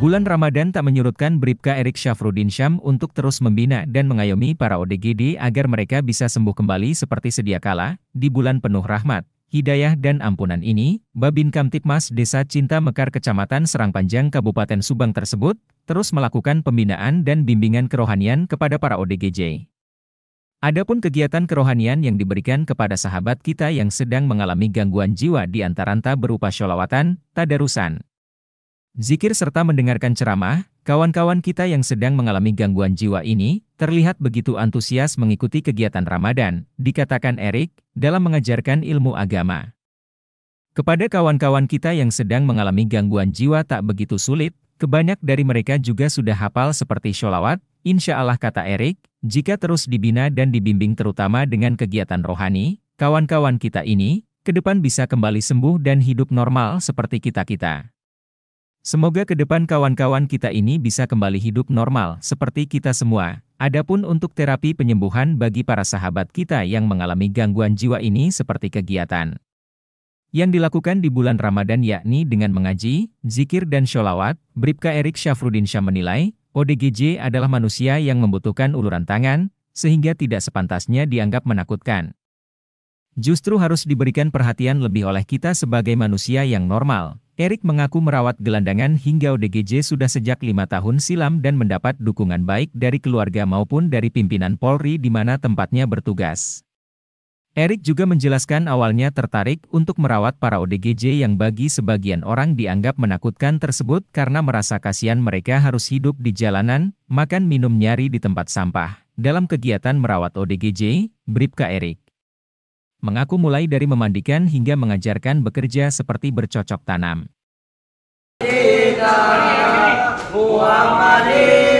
Bulan Ramadan tak menyurutkan Bribka Erik Syafrudin Syam untuk terus membina dan mengayomi para ODGD agar mereka bisa sembuh kembali seperti sedia kala, di bulan penuh rahmat, hidayah dan ampunan ini, Babin Kamtipmas Desa Cinta Mekar Kecamatan Serang Panjang Kabupaten Subang tersebut, terus melakukan pembinaan dan bimbingan kerohanian kepada para ODGJ. Adapun kegiatan kerohanian yang diberikan kepada sahabat kita yang sedang mengalami gangguan jiwa di antaranta berupa sholawatan, tadarusan, zikir serta mendengarkan ceramah, kawan-kawan kita yang sedang mengalami gangguan jiwa ini terlihat begitu antusias mengikuti kegiatan Ramadan, dikatakan Erik, dalam mengajarkan ilmu agama. Kepada kawan-kawan kita yang sedang mengalami gangguan jiwa tak begitu sulit Kebanyak dari mereka juga sudah hafal seperti sholawat, insya Allah kata Erik, jika terus dibina dan dibimbing terutama dengan kegiatan rohani, kawan-kawan kita ini, ke depan bisa kembali sembuh dan hidup normal seperti kita-kita. Semoga ke depan kawan-kawan kita ini bisa kembali hidup normal seperti kita semua. Adapun untuk terapi penyembuhan bagi para sahabat kita yang mengalami gangguan jiwa ini seperti kegiatan yang dilakukan di bulan Ramadan yakni dengan mengaji, zikir dan sholawat, Bribka Erik Syafrudin Syah menilai, ODGJ adalah manusia yang membutuhkan uluran tangan, sehingga tidak sepantasnya dianggap menakutkan. Justru harus diberikan perhatian lebih oleh kita sebagai manusia yang normal. Erik mengaku merawat gelandangan hingga ODGJ sudah sejak lima tahun silam dan mendapat dukungan baik dari keluarga maupun dari pimpinan Polri di mana tempatnya bertugas. Erik juga menjelaskan awalnya tertarik untuk merawat para ODGJ yang bagi sebagian orang dianggap menakutkan tersebut karena merasa kasihan mereka harus hidup di jalanan, makan minum nyari di tempat sampah. Dalam kegiatan merawat ODGJ, Bripka Erik mengaku mulai dari memandikan hingga mengajarkan bekerja seperti bercocok tanam. Kita, Muhammadin.